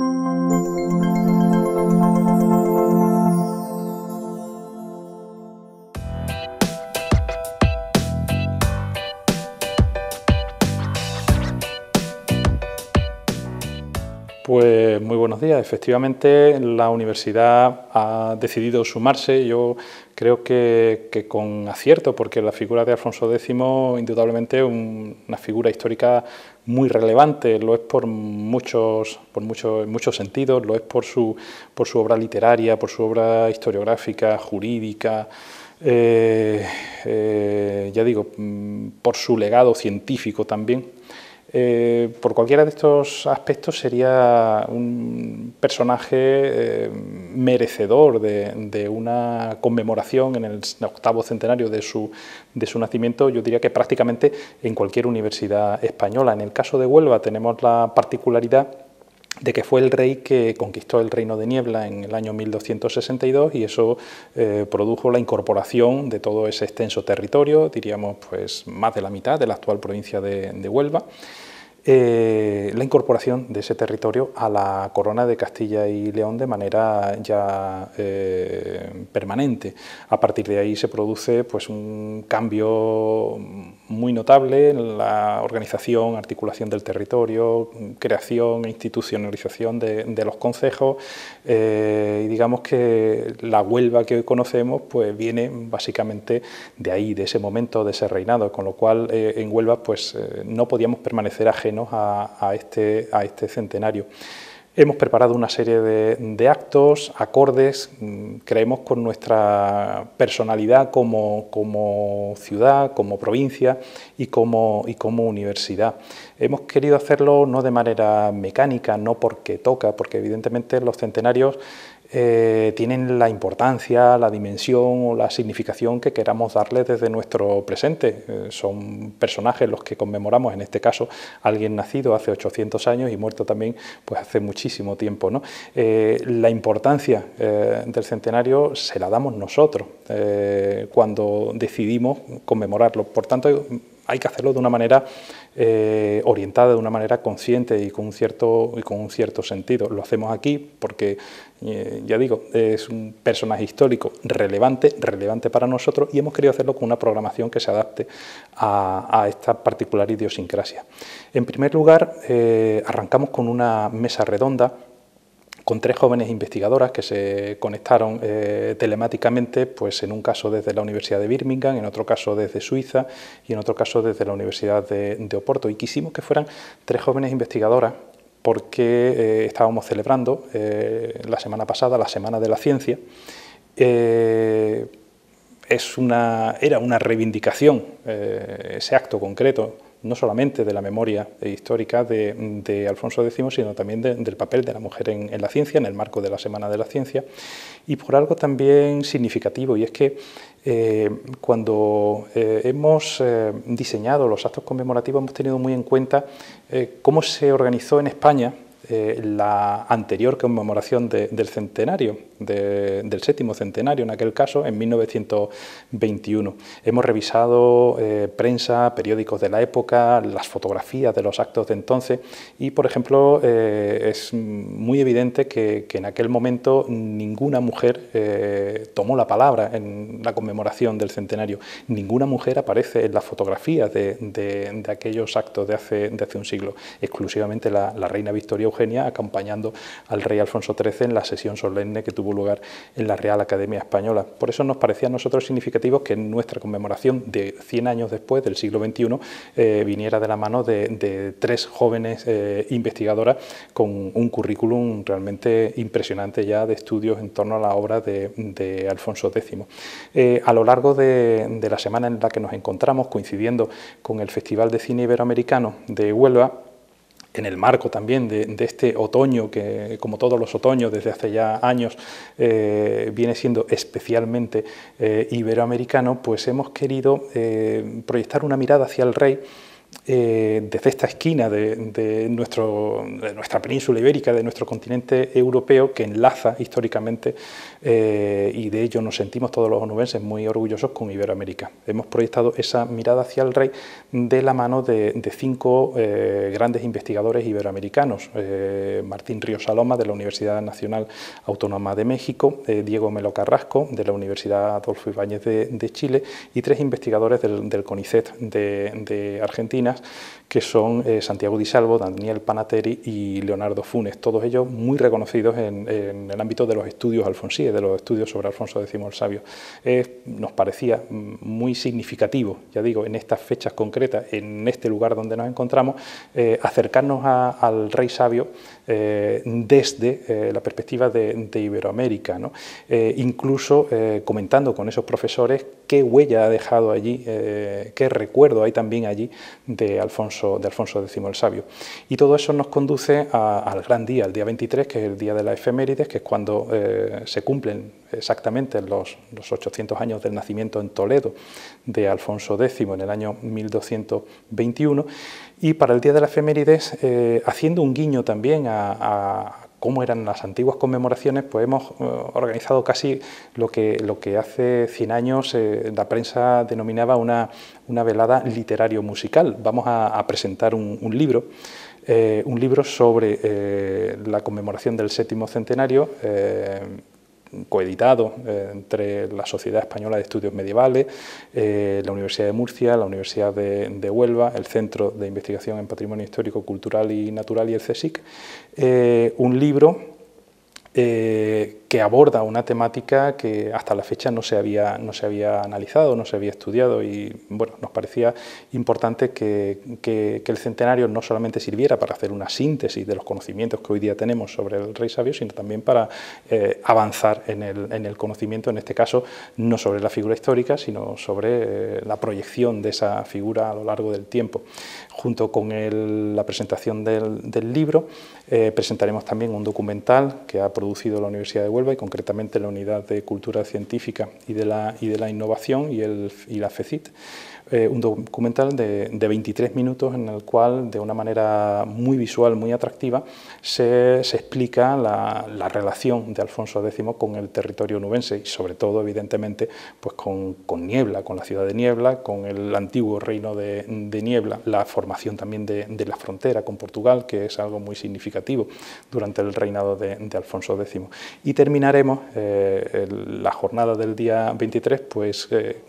thank you Pues muy buenos días. Efectivamente, la universidad ha decidido sumarse. Yo creo que, con acierto, porque la figura de Alfonso X, indudablemente, es una figura histórica muy relevante. Lo es por muchos, por muchos, muchos sentidos. Lo es por su, por su obra literaria, por su obra historiográfica, jurídica. Eh, eh, ya digo, mm, por su legado científico también. Eh, por cualquiera de estos aspectos sería un personaje eh, merecedor de, de, una conmemoración en el octavo centenario de su, de su, nacimiento, yo diría que prácticamente en cualquier universidad española. En el caso de Huelva tenemos la particularidad de que fue el rey que conquistó el reino de Niebla en el año 1262 y eso eh, produjo la incorporación de todo ese extenso territorio, diríamos pues más de la mitad de la actual provincia de Huelva. Eh, la incorporación de ese territorio a la corona de Castilla y León de manera ya eh, permanente. A partir de ahí se produce pues, un cambio muy notable en la organización, articulación del territorio, creación e institucionalización de, los consejos... Eh, y digamos que la Huelva que hoy conocemos pues, viene básicamente de ahí, de ese momento, de ese reinado, con lo cual en Huelva pues, no podíamos permanecer ajenos este, a este centenario. Hemos preparado una serie de, actos, acordes, mm, creemos con nuestra personalidad como, como ciudad, como provincia y como, y como, universidad. Hemos querido hacerlo no de manera mecánica, no porque toca, porque evidentemente los centenarios eh, tienen la importancia, la dimensión o la significación que queramos darle desde nuestro presente. Eh, son personajes los que conmemoramos, en este caso, alguien nacido hace 800 años y muerto también pues hace muchísimo muchísimo tiempo. ¿no? Eh, la importancia eh, del centenario se la damos nosotros eh, cuando decidimos conmemorarlo. Por tanto, hay que hacerlo de una manera eh, orientada de una manera consciente y con un cierto, y con un cierto sentido. Lo hacemos aquí porque, eh, ya digo, es un personaje histórico relevante, relevante para nosotros y hemos querido hacerlo con una programación que se adapte a, esta particular idiosincrasia. En primer lugar, eh, arrancamos con una mesa redonda con tres jóvenes investigadoras que se conectaron eh, telemáticamente, pues en un caso desde la Universidad de Birmingham, en otro caso desde Suiza y en otro caso desde la Universidad de, Oporto. Y quisimos que fueran tres jóvenes investigadoras porque eh, estábamos celebrando eh, la semana pasada la Semana de la Ciencia. es una, era una reivindicación ese acto concreto no solamente de la memoria histórica de, Alfonso X, sino también del papel de la mujer en, la ciencia, en el marco de la Semana de la Ciencia, y por algo también significativo, y es que eh, cuando eh, hemos eh, diseñado los actos conmemorativos hemos tenido muy en cuenta cómo se organizó en España eh, la anterior conmemoración del centenario, del séptimo centenario en aquel caso, en 1921. Hemos revisado eh, prensa, periódicos de la época, las fotografías de los actos de entonces y, por ejemplo, eh, es muy evidente que, en aquel momento ninguna mujer tomó la palabra en la conmemoración del centenario. Ninguna mujer aparece en las fotografías de, aquellos actos de hace, hace un siglo. Exclusivamente la, la reina Victoria acompañando al rey Alfonso XIII en la sesión solemne que tuvo lugar en la Real Academia Española. Por eso nos parecía a nosotros significativo que nuestra conmemoración de 100 años después del siglo XXI eh, viniera de la mano de, tres jóvenes eh, investigadoras con un currículum realmente impresionante ya de estudios en torno a la obra de, Alfonso X. Eh, a lo largo de la semana en la que nos encontramos, coincidiendo con el Festival de Cine Iberoamericano de Huelva, en el marco también de, este otoño que, como todos los otoños desde hace ya años, eh, viene siendo especialmente eh, iberoamericano, pues hemos querido eh, proyectar una mirada hacia el rey eh, desde esta esquina de, nuestro, nuestra península ibérica, de nuestro continente europeo, que enlaza históricamente, eh, y de ello nos sentimos todos los onubenses muy orgullosos con Iberoamérica. Hemos proyectado esa mirada hacia el rey de la mano de, cinco eh, grandes investigadores iberoamericanos, Martín Río Saloma de la Universidad Nacional Autónoma de México, Diego Melo Carrasco de la Universidad Adolfo Ibáñez de, Chile y tres investigadores del CONICET de Argentina, Gracias que son eh, Santiago Di Salvo, Daniel Panateri y Leonardo Funes, todos ellos muy reconocidos en, el ámbito de los estudios alfonsíes, de los estudios sobre Alfonso X el Sabio. nos parecía mm, muy significativo, ya digo, en estas fechas concretas, en este lugar donde nos encontramos, eh, acercarnos al rey sabio eh, desde la perspectiva de, Iberoamérica, incluso comentando con esos profesores qué huella ha dejado allí, qué recuerdo hay también allí de Alfonso de Alfonso X el Sabio. Y todo eso nos conduce al gran día, el día 23, que es el día de la efemérides, que es cuando eh, se cumplen exactamente los, 800 años del nacimiento en Toledo de Alfonso X en el año 1221. Y para el día de la efemérides, eh, haciendo un guiño también a cómo eran las antiguas conmemoraciones, pues hemos eh, organizado casi lo que, lo que hace 100 años eh, la prensa denominaba una, velada literario-musical. Vamos a, presentar un, libro. Eh, un libro sobre la conmemoración del séptimo centenario coeditado eh, entre la Sociedad Española de Estudios Medievales, eh, la Universidad de Murcia, la Universidad de, Huelva, el Centro de Investigación en Patrimonio Histórico, Cultural y Natural y el CSIC, eh, un libro que aborda una temática que hasta la fecha no se había, no se había analizado, no se había estudiado y bueno, nos parecía importante que, que, el centenario no solamente sirviera para hacer una síntesis de los conocimientos que hoy día tenemos sobre el rey sabio, sino también para eh, avanzar en el, en el, conocimiento, en este caso, no sobre la figura histórica, sino sobre eh, la proyección de esa figura a lo largo del tiempo. Junto con el, la presentación del, del libro, eh, presentaremos también un documental que ha producido la Universidad de Huelva y concretamente la Unidad de Cultura Científica y de la, y de la Innovación y, el, y la FECIT, eh, un documental de, 23 minutos en el cual, de una manera muy visual, muy atractiva, se, explica la, relación de Alfonso X con el territorio nubense y, sobre todo, evidentemente, pues con, con Niebla, con la ciudad de Niebla, con el antiguo reino de, Niebla, la formación también de, la frontera con Portugal, que es algo muy significativo durante el reinado de, Alfonso X. Y terminaremos eh, la jornada del día 23, pues. Eh,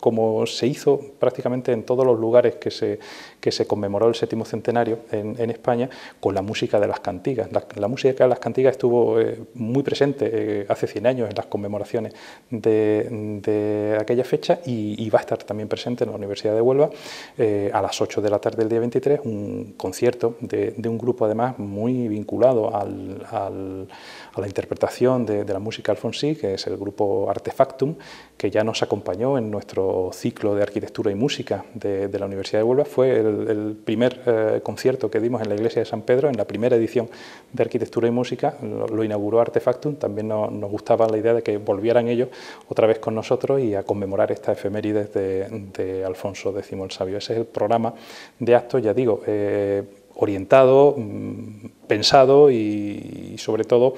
como se hizo prácticamente en todos los lugares que se, que se conmemoró el séptimo centenario en, España, con la música de las cantigas. La, música de las cantigas estuvo eh, muy presente eh, hace 100 años en las conmemoraciones de, aquella fecha y, va a estar también presente en la Universidad de Huelva eh, a las 8 de la tarde del día 23, un concierto de, un grupo además muy vinculado a la interpretación de, la música alfonsí, que es el grupo Artefactum, que ya nos acompañó en nuestro ciclo de arquitectura y música de, la Universidad de Huelva fue el, primer eh, concierto que dimos en la iglesia de San Pedro, en la primera edición de arquitectura y música, lo, inauguró Artefactum, también nos gustaba la idea de que volvieran ellos otra vez con nosotros y a conmemorar esta efemérides de, Alfonso X el Sabio. Ese es el programa de actos, ya digo, eh, orientado, mm, pensado y, sobre todo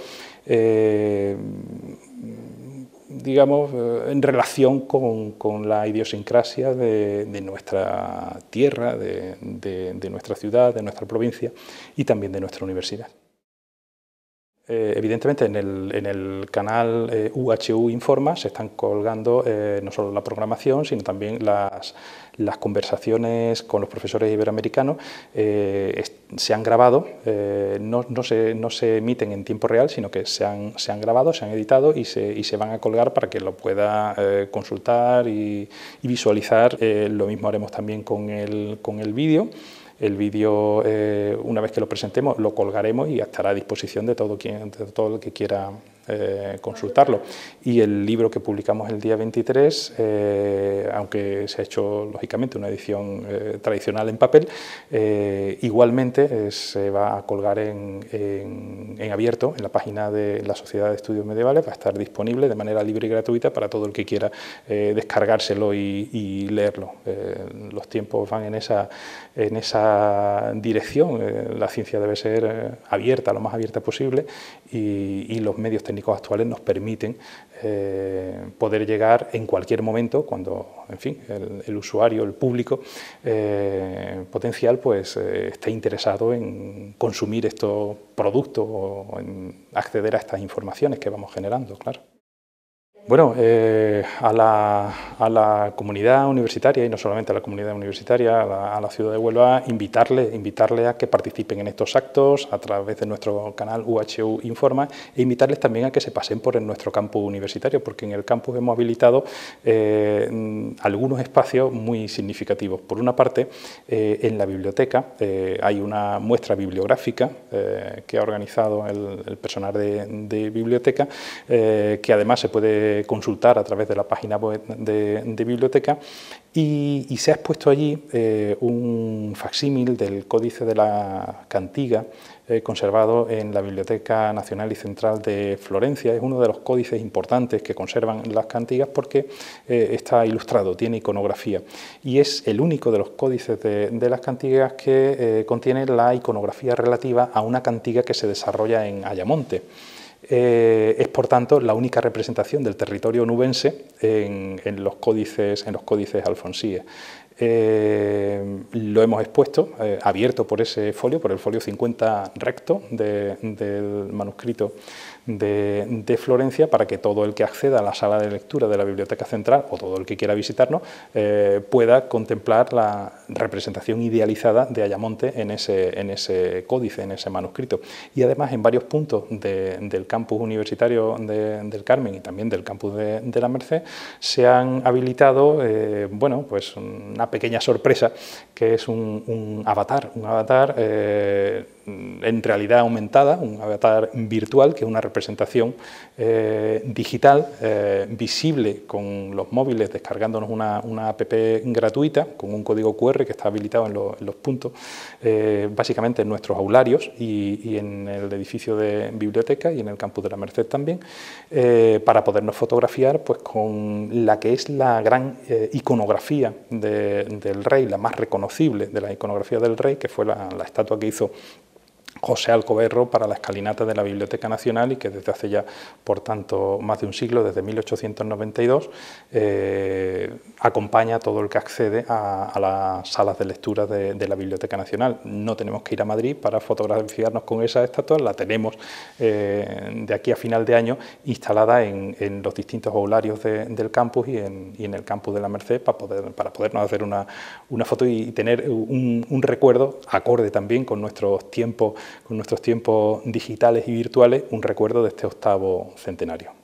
eh, digamos, eh, en relación con, la idiosincrasia de, nuestra tierra, de, nuestra ciudad, de nuestra provincia y también de nuestra universidad. Eh, evidentemente, en el, canal UHU eh, Informa se están colgando no solo la programación, sino también las, las conversaciones con los profesores iberoamericanos eh, se han grabado, eh, no, se, emiten en tiempo real, sino que se han, se han grabado, se han editado y se, y se van a colgar para que lo pueda eh, consultar y, visualizar. lo mismo haremos también con el, con el vídeo. El vídeo, una vez que lo presentemos, lo colgaremos y estará a disposición de todo, quien, de todo el que quiera eh, consultarlo. Y el libro que publicamos el día 23, eh, aunque se ha hecho lógicamente una edición eh, tradicional en papel, igualmente se va a colgar en, abierto en la página de la Sociedad de Estudios Medievales, va a estar disponible de manera libre y gratuita para todo el que quiera descargárselo y, leerlo. los tiempos van en esa, en esa dirección, la ciencia debe ser abierta, lo más abierta posible, y, los medios actuales nos permiten eh, poder llegar en cualquier momento, cuando en fin, el, usuario, el público eh, potencial, pues eh, esté interesado en consumir estos productos o en acceder a estas informaciones que vamos generando, claro. Bueno, eh, a, la, comunidad universitaria, y no solamente a la comunidad universitaria, a la, ciudad de Huelva, invitarle, invitarle a que participen en estos actos a través de nuestro canal UHU Informa e invitarles también a que se pasen por nuestro campus universitario, porque en el campus hemos habilitado eh, mm, algunos espacios muy significativos. Por una parte, eh, en la biblioteca hay una muestra bibliográfica que ha organizado el, personal de biblioteca, que además se puede consultar a través de la página web de, biblioteca y, se ha expuesto allí eh, un facsímil del Códice de la Cantiga eh, conservado en la Biblioteca Nacional y Central de Florencia. Es uno de los códices importantes que conservan las cantigas porque eh, está ilustrado, tiene iconografía y es el único de los códices de, de las cantigas que contiene la iconografía relativa a una cantiga que se desarrolla en Ayamonte. Eh, es por tanto la única representación del territorio nubense en, los códices, en los códices alfonsíes. Eh, lo hemos expuesto, eh, abierto por ese folio, por el folio 50 recto del manuscrito de, Florencia para que todo el que acceda a la sala de lectura de la Biblioteca Central o todo el que quiera visitarnos eh, pueda contemplar la representación idealizada de Ayamonte en ese, en ese códice, en ese manuscrito. Y además en varios puntos del campus universitario del Carmen y también del campus de, la Merced se han habilitado eh, bueno, pues una pequeña sorpresa que es un, avatar, un avatar eh, Mm, en realidad aumentada, un avatar virtual, que es una representación eh, digital eh, visible con los móviles, descargándonos una, app gratuita con un código QR que está habilitado en, los puntos, eh, básicamente en nuestros aularios y, en el edificio de biblioteca y en el campus de la Merced también, para podernos fotografiar pues, con la que es la gran iconografía del rey, la más reconocible de la iconografía del rey, que fue la estatua que hizo José Alcoberro para la escalinata de la Biblioteca Nacional y que desde hace ya, por tanto, más de un siglo, desde 1892, eh, acompaña a todo el que accede a, las salas de lectura de, la Biblioteca Nacional. No tenemos que ir a Madrid para fotografiarnos con esa estatua, la tenemos eh, de aquí a final de año instalada en, los distintos aularios del campus y en, el campus de la Merced para, poder, para podernos hacer una, foto y tener un recuerdo acorde también con nuestros tiempos con nuestros tiempos digitales y virtuales un recuerdo de este octavo centenario.